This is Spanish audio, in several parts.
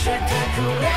spectacular.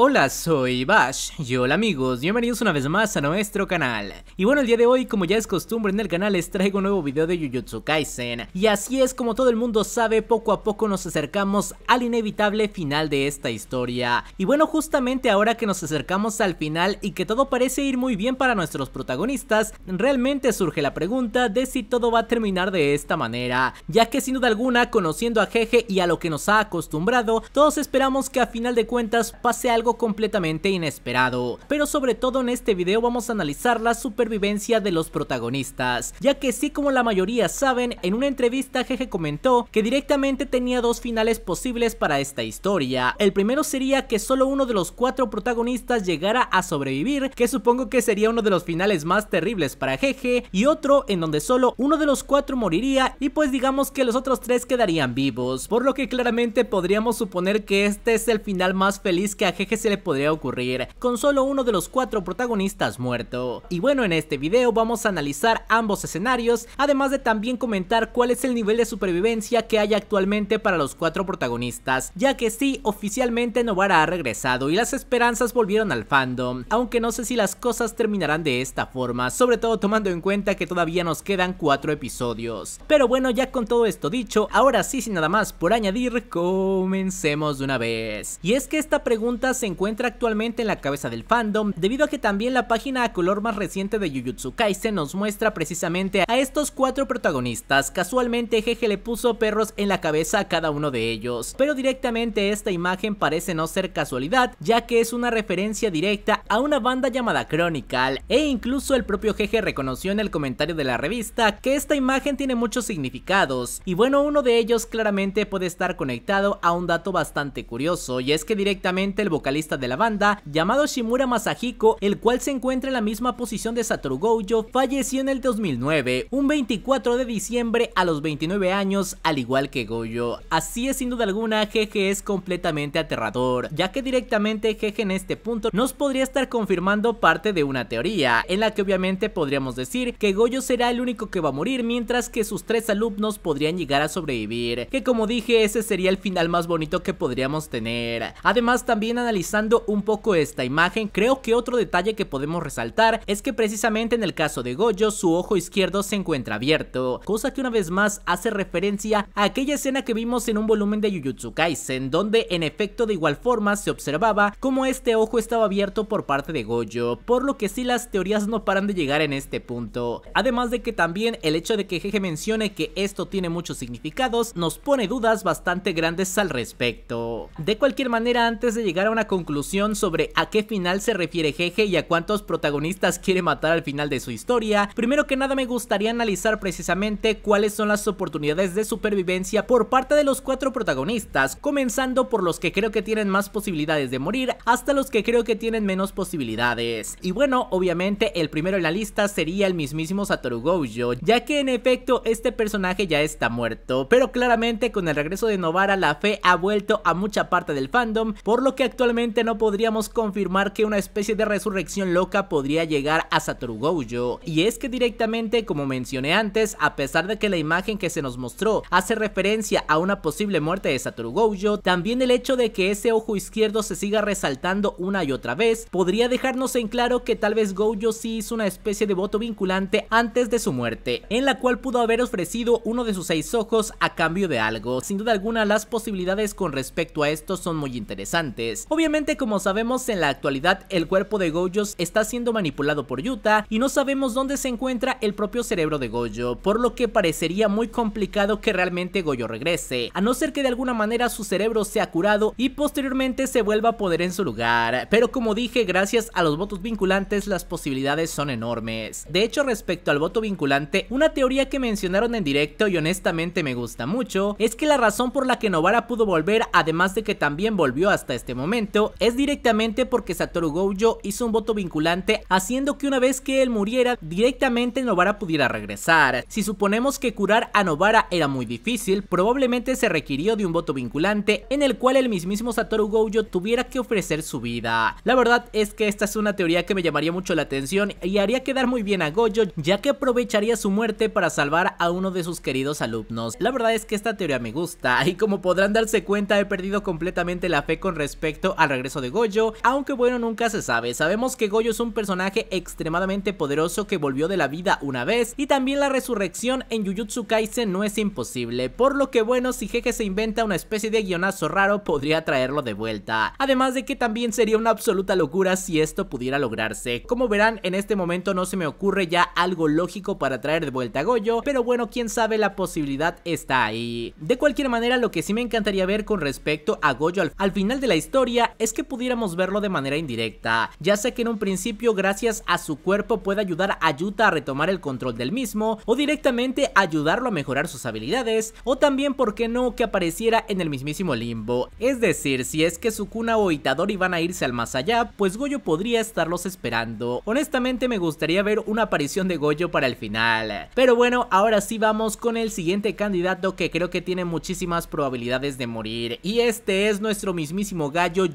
Hola, soy Bash y hola amigos, bienvenidos una vez más a nuestro canal. Y bueno, el día de hoy, como ya es costumbre en el canal, les traigo un nuevo video de Jujutsu Kaisen. Y así es, como todo el mundo sabe, poco a poco nos acercamos al inevitable final de esta historia. Y bueno, justamente ahora que nos acercamos al final y que todo parece ir muy bien para nuestros protagonistas, realmente surge la pregunta de si todo va a terminar de esta manera. Ya que sin duda alguna, conociendo a Jeje y a lo que nos ha acostumbrado, todos esperamos que a final de cuentas pase algo completamente inesperado, pero sobre todo en este video vamos a analizar la supervivencia de los protagonistas, ya que sí como la mayoría saben, en una entrevista Jeje comentó que directamente tenía dos finales posibles para esta historia, el primero sería que solo uno de los cuatro protagonistas llegara a sobrevivir, que supongo que sería uno de los finales más terribles para Jeje, y otro en donde solo uno de los cuatro moriría y pues digamos que los otros tres quedarían vivos, por lo que claramente podríamos suponer que este es el final más feliz que a Jeje se le podría ocurrir con solo uno de los cuatro protagonistas muerto. Y bueno, en este video vamos a analizar ambos escenarios, además de también comentar cuál es el nivel de supervivencia que hay actualmente para los cuatro protagonistas, ya que sí, oficialmente Novara ha regresado y las esperanzas volvieron al fandom, aunque no sé si las cosas terminarán de esta forma, sobre todo tomando en cuenta que todavía nos quedan cuatro episodios. Pero bueno, ya con todo esto dicho, ahora sí sin nada más por añadir, comencemos de una vez. Y es que esta pregunta se encuentra actualmente en la cabeza del fandom, debido a que también la página a color más reciente de Jujutsu Kaisen nos muestra precisamente a estos cuatro protagonistas. Casualmente Jeje le puso perros en la cabeza a cada uno de ellos, pero directamente esta imagen parece no ser casualidad, ya que es una referencia directa a una banda llamada Chronicle, e incluso el propio Jeje reconoció en el comentario de la revista que esta imagen tiene muchos significados, y bueno, uno de ellos claramente puede estar conectado a un dato bastante curioso, y es que directamente el vocalista de la banda, llamado Shimura Masahiko, el cual se encuentra en la misma posición de Satoru Gojo, falleció en el 2009, un 24 de diciembre a los 29 años, al igual que Gojo. Así es, sin duda alguna, Jeje es completamente aterrador, ya que directamente Jeje en este punto nos podría estar confirmando parte de una teoría, en la que obviamente podríamos decir que Gojo será el único que va a morir, mientras que sus tres alumnos podrían llegar a sobrevivir, que como dije, ese sería el final más bonito que podríamos tener. Además, también analizamos un poco esta imagen, creo que otro detalle que podemos resaltar es que precisamente en el caso de Goyo su ojo izquierdo se encuentra abierto, cosa que una vez más hace referencia a aquella escena que vimos en un volumen de Jujutsu Kaisen, donde en efecto de igual forma se observaba como este ojo estaba abierto por parte de Goyo, por lo que sí las teorías no paran de llegar en este punto. Además de que también el hecho de que Jeje mencione que esto tiene muchos significados nos pone dudas bastante grandes al respecto. De cualquier manera, antes de llegar a una conclusión sobre a qué final se refiere Jeje y a cuántos protagonistas quiere matar al final de su historia, primero que nada me gustaría analizar precisamente cuáles son las oportunidades de supervivencia por parte de los cuatro protagonistas, comenzando por los que creo que tienen más posibilidades de morir hasta los que creo que tienen menos posibilidades. Y bueno, obviamente el primero en la lista sería el mismísimo Satoru Gojo, ya que en efecto este personaje ya está muerto, pero claramente con el regreso de Novara la fe ha vuelto a mucha parte del fandom, por lo que actualmente no podríamos confirmar que una especie de resurrección loca podría llegar a Satoru Gojo, y es que directamente, como mencioné antes, a pesar de que la imagen que se nos mostró hace referencia a una posible muerte de Satoru Gojo, también el hecho de que ese ojo izquierdo se siga resaltando una y otra vez, podría dejarnos en claro que tal vez Gojo sí hizo una especie de voto vinculante antes de su muerte, en la cual pudo haber ofrecido uno de sus seis ojos a cambio de algo. Sin duda alguna, las posibilidades con respecto a esto son muy interesantes. Obviamente como sabemos en la actualidad el cuerpo de Gojo está siendo manipulado por Yuta y no sabemos dónde se encuentra el propio cerebro de Gojo, por lo que parecería muy complicado que realmente Gojo regrese, a no ser que de alguna manera su cerebro sea curado y posteriormente se vuelva a poder en su lugar, pero como dije gracias a los votos vinculantes las posibilidades son enormes. De hecho respecto al voto vinculante, una teoría que mencionaron en directo y honestamente me gusta mucho, es que la razón por la que Novara pudo volver además de que también volvió hasta este momento es directamente porque Satoru Gojo hizo un voto vinculante haciendo que una vez que él muriera directamente Novara pudiera regresar. Si suponemos que curar a Novara era muy difícil, probablemente se requirió de un voto vinculante en el cual el mismísimo Satoru Gojo tuviera que ofrecer su vida. La verdad es que esta es una teoría que me llamaría mucho la atención y haría quedar muy bien a Gojo ya que aprovecharía su muerte para salvar a uno de sus queridos alumnos. La verdad es que esta teoría me gusta y como podrán darse cuenta he perdido completamente la fe con respecto a regreso de Gojo... aunque bueno, nunca se sabe. Sabemos que Goyo es un personaje extremadamente poderoso que volvió de la vida una vez y también la resurrección en Jujutsu Kaisen no es imposible, por lo que bueno, si Jeje se inventa una especie de guionazo raro, podría traerlo de vuelta. Además de que también sería una absoluta locura si esto pudiera lograrse. Como verán, en este momento no se me ocurre ya algo lógico para traer de vuelta a Goyo, pero bueno, quién sabe, la posibilidad está ahí. De cualquier manera, lo que sí me encantaría ver con respecto a Goyo al final de la historia es que pudiéramos verlo de manera indirecta, ya sea que en un principio gracias a su cuerpo puede ayudar a Yuta a retomar el control del mismo o directamente ayudarlo a mejorar sus habilidades o también por qué no que apareciera en el mismísimo limbo, es decir si es que Sukuna o Itadori van a irse al más allá pues Goyo podría estarlos esperando, honestamente me gustaría ver una aparición de Goyo para el final, pero bueno ahora sí vamos con el siguiente candidato que creo que tiene muchísimas probabilidades de morir y este es nuestro mismísimo gallo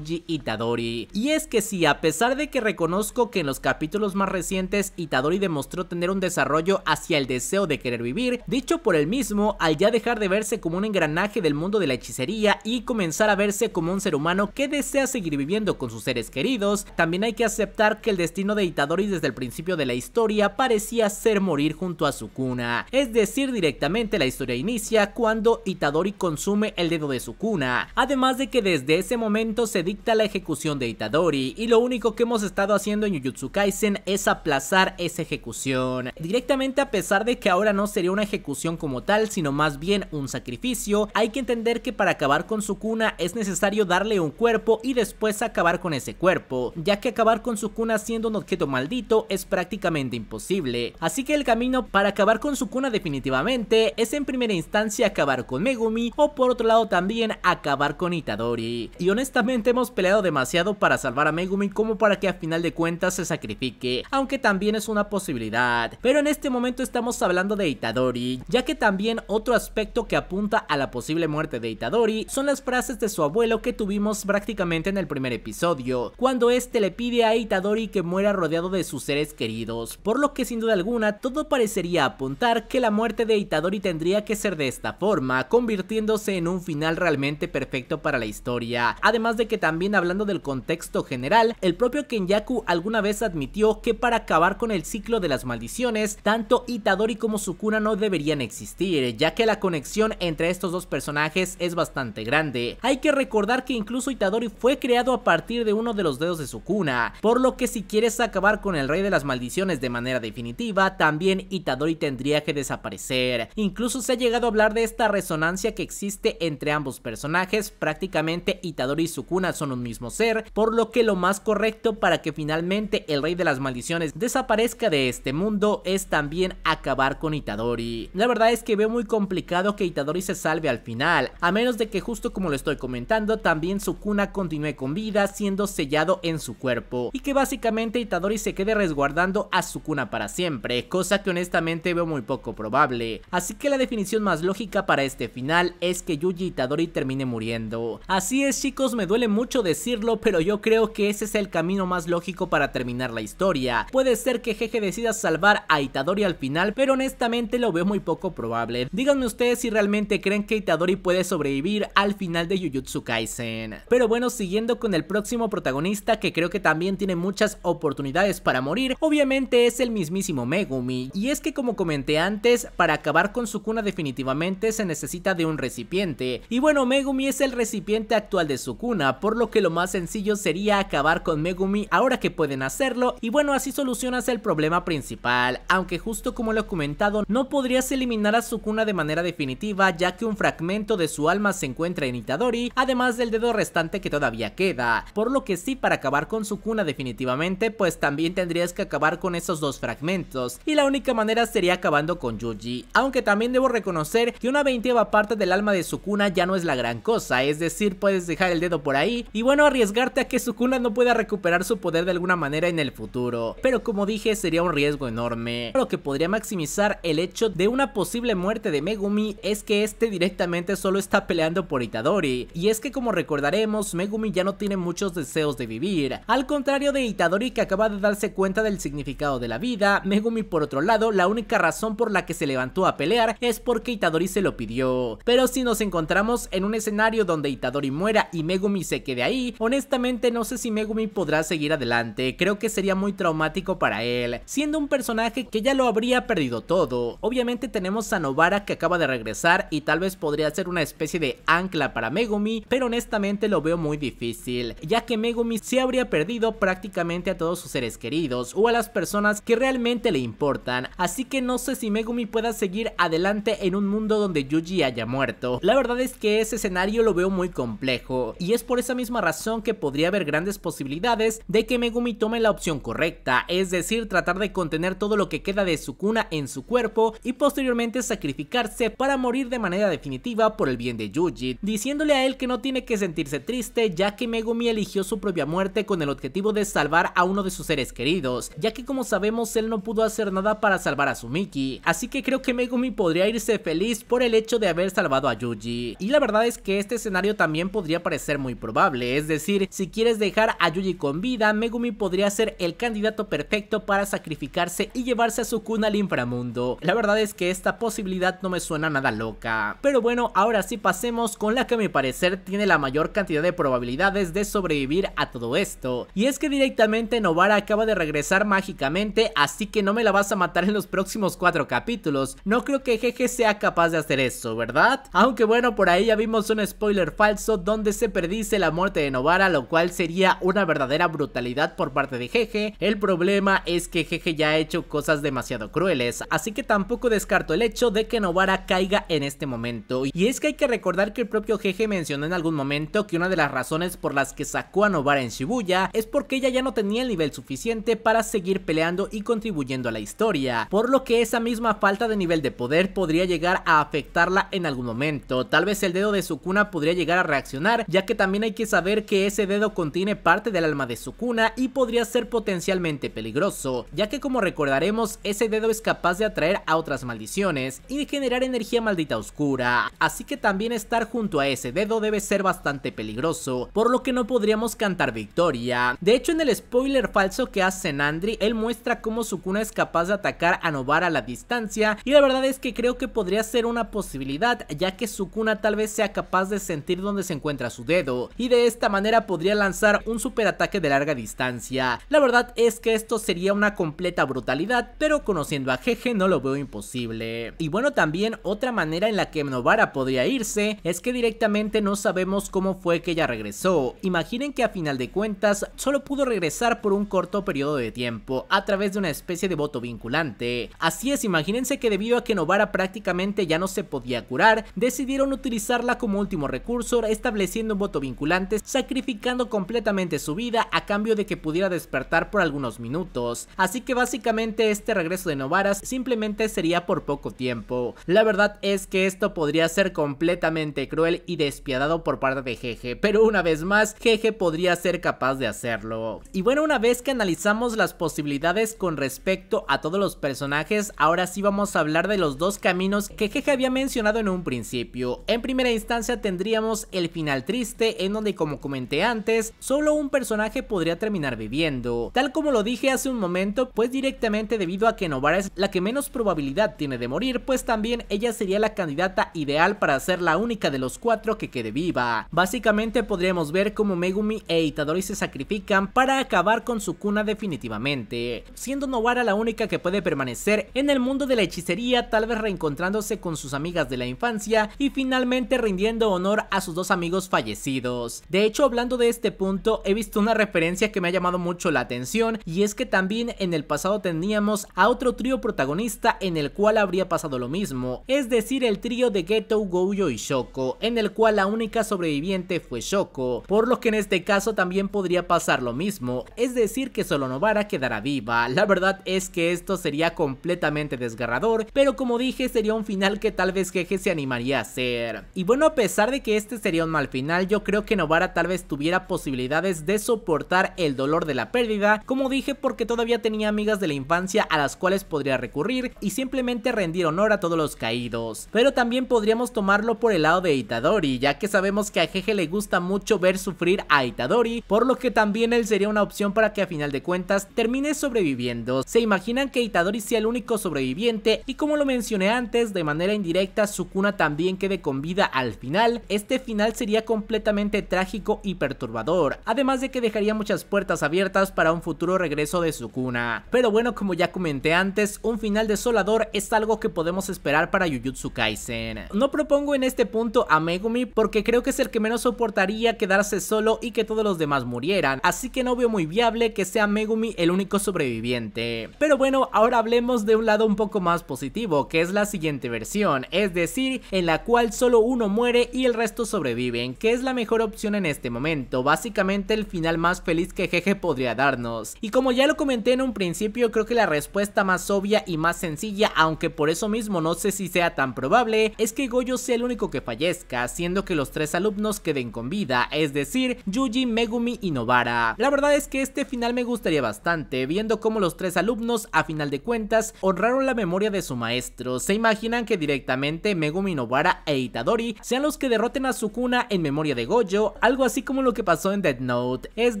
Itadori. Y es que sí, a pesar de que reconozco que en los capítulos más recientes Itadori demostró tener un desarrollo hacia el deseo de querer vivir, dicho por él mismo, al ya dejar de verse como un engranaje del mundo de la hechicería y comenzar a verse como un ser humano que desea seguir viviendo con sus seres queridos, también hay que aceptar que el destino de Itadori desde el principio de la historia parecía ser morir junto a su cuna. Es decir, directamente la historia inicia cuando Itadori consume el dedo de su cuna. Además de que desde ese momento se dicta la ejecución de Itadori y lo único que hemos estado haciendo en Jujutsu Kaisen es aplazar esa ejecución. Directamente a pesar de que ahora no sería una ejecución como tal, sino más bien un sacrificio, hay que entender que para acabar con Sukuna es necesario darle un cuerpo y después acabar con ese cuerpo, ya que acabar con Sukuna siendo un objeto maldito es prácticamente imposible. Así que el camino para acabar con Sukuna definitivamente es en primera instancia acabar con Megumi o por otro lado también acabar con Itadori. Y honestamente hemos peleado demasiado para salvar a Megumi como para que a final de cuentas se sacrifique, aunque también es una posibilidad. Pero en este momento estamos hablando de Itadori, ya que también otro aspecto que apunta a la posible muerte de Itadori son las frases de su abuelo que tuvimos prácticamente en el primer episodio, cuando este le pide a Itadori que muera rodeado de sus seres queridos, por lo que sin duda alguna todo parecería apuntar que la muerte de Itadori tendría que ser de esta forma, convirtiéndose en un final realmente perfecto para la historia, además de que también hablando del contexto general, el propio Kenyaku alguna vez admitió que para acabar con el ciclo de las maldiciones, tanto Itadori como Sukuna no deberían existir, ya que la conexión entre estos dos personajes es bastante grande. Hay que recordar que incluso Itadori fue creado a partir de uno de los dedos de Sukuna, por lo que si quieres acabar con el rey de las maldiciones de manera definitiva, también Itadori tendría que desaparecer. Incluso se ha llegado a hablar de esta resonancia que existe entre ambos personajes, prácticamente Itadori y Sukuna son un mismo ser, por lo que lo más correcto para que finalmente el rey de las maldiciones desaparezca de este mundo es también acabar con Itadori. La verdad es que veo muy complicado que Itadori se salve al final, a menos de que justo como lo estoy comentando, también Sukuna continúe con vida siendo sellado en su cuerpo, y que básicamente Itadori se quede resguardando a Sukuna para siempre, cosa que honestamente veo muy poco probable. Así que la definición más lógica para este final es que Yuji Itadori termine muriendo. Así es chicos, me duele mucho mucho decirlo, pero yo creo que ese es el camino más lógico para terminar la historia. Puede ser que Jeje decida salvar a Itadori al final, pero honestamente lo veo muy poco probable. Díganme ustedes si realmente creen que Itadori puede sobrevivir al final de Jujutsu Kaisen. Pero bueno, siguiendo con el próximo protagonista que creo que también tiene muchas oportunidades para morir, obviamente es el mismísimo Megumi. Y es que como comenté antes, para acabar con su cuna definitivamente se necesita de un recipiente. Y bueno, Megumi es el recipiente actual de su cuna, por lo que lo más sencillo sería acabar con Megumi ahora que pueden hacerlo y bueno así solucionas el problema principal, aunque justo como lo he comentado no podrías eliminar a Sukuna de manera definitiva ya que un fragmento de su alma se encuentra en Itadori, además del dedo restante que todavía queda, por lo que sí para acabar con Sukuna definitivamente pues también tendrías que acabar con esos dos fragmentos y la única manera sería acabando con Yuji, aunque también debo reconocer que una veintiva parte del alma de Sukuna ya no es la gran cosa, es decir puedes dejar el dedo por ahí y bueno arriesgarte a que Sukuna no pueda recuperar su poder de alguna manera en el futuro. Pero como dije sería un riesgo enorme. Lo que podría maximizar el hecho de una posible muerte de Megumi es que este directamente solo está peleando por Itadori. Y es que como recordaremos Megumi ya no tiene muchos deseos de vivir. Al contrario de Itadori que acaba de darse cuenta del significado de la vida, Megumi por otro lado la única razón por la que se levantó a pelear es porque Itadori se lo pidió. Pero si nos encontramos en un escenario donde Itadori muera y Megumi se de ahí. Honestamente no sé si Megumi podrá seguir adelante, creo que sería muy traumático para él, siendo un personaje que ya lo habría perdido todo. Obviamente tenemos a Novara que acaba de regresar y tal vez podría ser una especie de ancla para Megumi, pero honestamente lo veo muy difícil, ya que Megumi se habría perdido prácticamente a todos sus seres queridos o a las personas que realmente le importan, así que no sé si Megumi pueda seguir adelante en un mundo donde Yuji haya muerto. La verdad es que ese escenario lo veo muy complejo y es por esa misma razón que podría haber grandes posibilidades de que Megumi tome la opción correcta, es decir, tratar de contener todo lo que queda de su cuna en su cuerpo y posteriormente sacrificarse para morir de manera definitiva por el bien de Yuji, diciéndole a él que no tiene que sentirse triste ya que Megumi eligió su propia muerte con el objetivo de salvar a uno de sus seres queridos, ya que como sabemos él no pudo hacer nada para salvar a su Sumiki, así que creo que Megumi podría irse feliz por el hecho de haber salvado a Yuji, y la verdad es que este escenario también podría parecer muy probable es decir, si quieres dejar a Yuji con vida, Megumi podría ser el candidato perfecto para sacrificarse y llevarse a su cuna al inframundo. La verdad es que esta posibilidad no me suena nada loca. Pero bueno, ahora sí pasemos con la que a mi parecer tiene la mayor cantidad de probabilidades de sobrevivir a todo esto. Y es que directamente Novara acaba de regresar mágicamente, así que no me la vas a matar en los próximos cuatro capítulos. No creo que Jeje sea capaz de hacer eso, ¿verdad? Aunque bueno, por ahí ya vimos un spoiler falso donde se perdice la la muerte de Novara, lo cual sería una verdadera brutalidad por parte de Jeje. El problema es que Jeje ya ha hecho cosas demasiado crueles, así que tampoco descarto el hecho de que Novara caiga en este momento. Y es que hay que recordar que el propio Jeje mencionó en algún momento que una de las razones por las que sacó a Novara en Shibuya es porque ella ya no tenía el nivel suficiente para seguir peleando y contribuyendo a la historia, por lo que esa misma falta de nivel de poder podría llegar a afectarla en algún momento. Tal vez el dedo de su cuna podría llegar a reaccionar, ya que también hay que saber que ese dedo contiene parte del alma de Sukuna y podría ser potencialmente peligroso, ya que como recordaremos, ese dedo es capaz de atraer a otras maldiciones y de generar energía maldita oscura, así que también estar junto a ese dedo debe ser bastante peligroso, por lo que no podríamos cantar victoria. De hecho, en el spoiler falso que hace Nandri, él muestra cómo Sukuna es capaz de atacar a Novara a la distancia y la verdad es que creo que podría ser una posibilidad, ya que Sukuna tal vez sea capaz de sentir donde se encuentra su dedo y de esta manera podría lanzar un superataque de larga distancia. La verdad es que esto sería una completa brutalidad, pero conociendo a Jeje no lo veo imposible. Y bueno, también otra manera en la que Novara podría irse es que directamente no sabemos cómo fue que ella regresó. Imaginen que a final de cuentas solo pudo regresar por un corto periodo de tiempo a través de una especie de voto vinculante. Así es, imagínense que debido a que Novara prácticamente ya no se podía curar, decidieron utilizarla como último recurso estableciendo un voto vinculante sacrificando completamente su vida a cambio de que pudiera despertar por algunos minutos. Así que básicamente este regreso de Novaras simplemente sería por poco tiempo. La verdad es que esto podría ser completamente cruel y despiadado por parte de Jeje, pero una vez más, Jeje podría ser capaz de hacerlo. Y bueno, una vez que analizamos las posibilidades con respecto a todos los personajes, ahora sí vamos a hablar de los dos caminos que Jeje había mencionado en un principio. En primera instancia tendríamos el final triste en donde y como comenté antes, solo un personaje podría terminar viviendo. Tal como lo dije hace un momento, pues directamente debido a que Novara es la que menos probabilidad tiene de morir, pues también ella sería la candidata ideal para ser la única de los cuatro que quede viva. Básicamente podríamos ver cómo Megumi e Itadori se sacrifican para acabar con su cuna definitivamente, siendo Novara la única que puede permanecer en el mundo de la hechicería, tal vez reencontrándose con sus amigas de la infancia y finalmente rindiendo honor a sus dos amigos fallecidos. De hecho, hablando de este punto, he visto una referencia que me ha llamado mucho la atención y es que también en el pasado teníamos a otro trío protagonista en el cual habría pasado lo mismo, es decir, el trío de Geto, Goyo y Shoko, en el cual la única sobreviviente fue Shoko, por lo que en este caso también podría pasar lo mismo, es decir, que solo Novara quedará viva. La verdad es que esto sería completamente desgarrador, pero como dije, sería un final que tal vez Jeje se animaría a hacer. Y bueno, a pesar de que este sería un mal final, yo creo que no tal vez tuviera posibilidades de soportar el dolor de la pérdida, como dije porque todavía tenía amigas de la infancia a las cuales podría recurrir y simplemente rendir honor a todos los caídos. Pero también podríamos tomarlo por el lado de Itadori, ya que sabemos que a Jeje le gusta mucho ver sufrir a Itadori, por lo que también él sería una opción para que a final de cuentas termine sobreviviendo. Se imaginan que Itadori sea el único sobreviviente y como lo mencioné antes, de manera indirecta Sukuna también quede con vida al final. Este final sería completamente trágico y perturbador, además de que dejaría muchas puertas abiertas para un futuro regreso de su cuna. Pero bueno, como ya comenté antes, un final desolador es algo que podemos esperar para Jujutsu Kaisen. No propongo en este punto a Megumi porque creo que es el que menos soportaría quedarse solo y que todos los demás murieran, así que no veo muy viable que sea Megumi el único sobreviviente. Pero bueno, ahora hablemos de un lado un poco más positivo, que es la siguiente versión, es decir, en la cual solo uno muere y el resto sobreviven, que es la mejor opción en este momento, básicamente el final más feliz que Jeje podría darnos. Y como ya lo comenté en un principio, creo que la respuesta más obvia y más sencilla, aunque por eso mismo no sé si sea tan probable, es que Goyo sea el único que fallezca, siendo que los tres alumnos queden con vida, es decir, Yuji, Megumi y Novara. La verdad es que este final me gustaría bastante, viendo cómo los tres alumnos, a final de cuentas, honraron la memoria de su maestro. Se imaginan que directamente Megumi, Novara e Itadori sean los que derroten a Sukuna en memoria de Goyo algo así como lo que pasó en Dead Note, es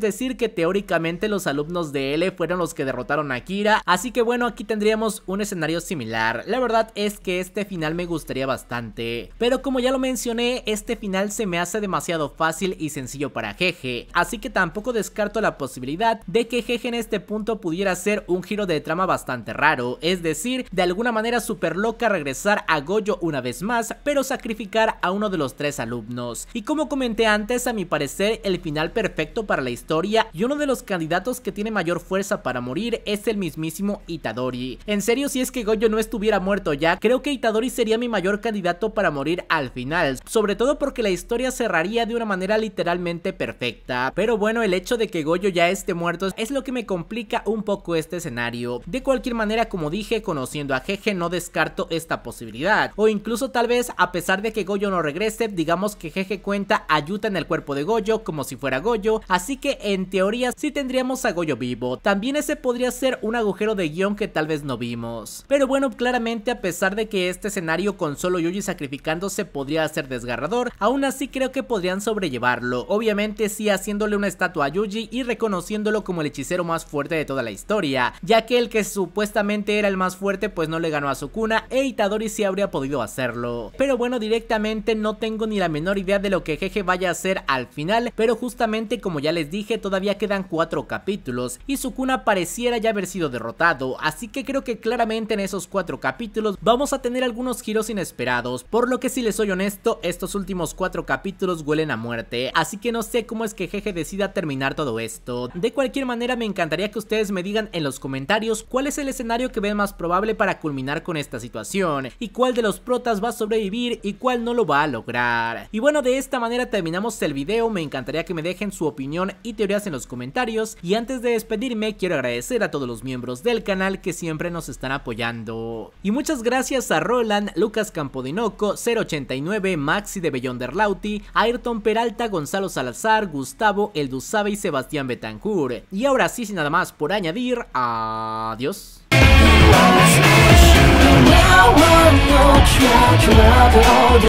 decir que teóricamente los alumnos de L fueron los que derrotaron a Kira, así que bueno aquí tendríamos un escenario similar, la verdad es que este final me gustaría bastante, pero como ya lo mencioné este final se me hace demasiado fácil y sencillo para Jeje, así que tampoco descarto la posibilidad de que Jeje en este punto pudiera hacer un giro de trama bastante raro, es decir, de alguna manera super loca regresar a Goyo una vez más, pero sacrificar a uno de los tres alumnos, y como comenté antes a mi parecer el final perfecto para la historia y uno de los candidatos que tiene mayor fuerza para morir es el mismísimo Itadori. En serio, si es que Goyo no estuviera muerto ya, creo que Itadori sería mi mayor candidato para morir al final, sobre todo porque la historia cerraría de una manera literalmente perfecta. Pero bueno, el hecho de que Goyo ya esté muerto es lo que me complica un poco este escenario. De cualquier manera, como dije, conociendo a Jeje no descarto esta posibilidad. O incluso tal vez, a pesar de que Goyo no regrese, digamos que Jeje cuenta ayuda en el cuerpo de Goyo como si fuera Goyo, así que en teoría sí tendríamos a Goyo vivo. También ese podría ser un agujero de guión que tal vez no vimos. Pero bueno, claramente a pesar de que este escenario con solo Yuji sacrificándose podría ser desgarrador, aún así creo que podrían sobrellevarlo. Obviamente sí haciéndole una estatua a Yuji y reconociéndolo como el hechicero más fuerte de toda la historia, ya que el que supuestamente era el más fuerte pues no le ganó a Sukuna e Itadori sí habría podido hacerlo. Pero bueno, directamente no tengo ni la menor idea de lo que Jeje vaya a hacer al final, pero justamente como ya les dije todavía quedan cuatro capítulos y Sukuna pareciera ya haber sido derrotado, así que creo que claramente en esos cuatro capítulos vamos a tener algunos giros inesperados, por lo que si les soy honesto, estos últimos cuatro capítulos huelen a muerte, así que no sé cómo es que Jeje decida terminar todo esto. De cualquier manera me encantaría que ustedes me digan en los comentarios cuál es el escenario que ve más probable para culminar con esta situación y cuál de los protas va a sobrevivir y cuál no lo va a lograr. Y bueno, de esta manera terminamos el video, me encantaría que me dejen su opinión y teorías en los comentarios. Y antes de despedirme, quiero agradecer a todos los miembros del canal que siempre nos están apoyando. Y muchas gracias a Roland, Lucas Campodinoco, 089, Maxi de Bellonderlauti, Ayrton Peralta, Gonzalo Salazar, Gustavo, El y Sebastián Betancourt. Y ahora sí, sin nada más por añadir, adiós.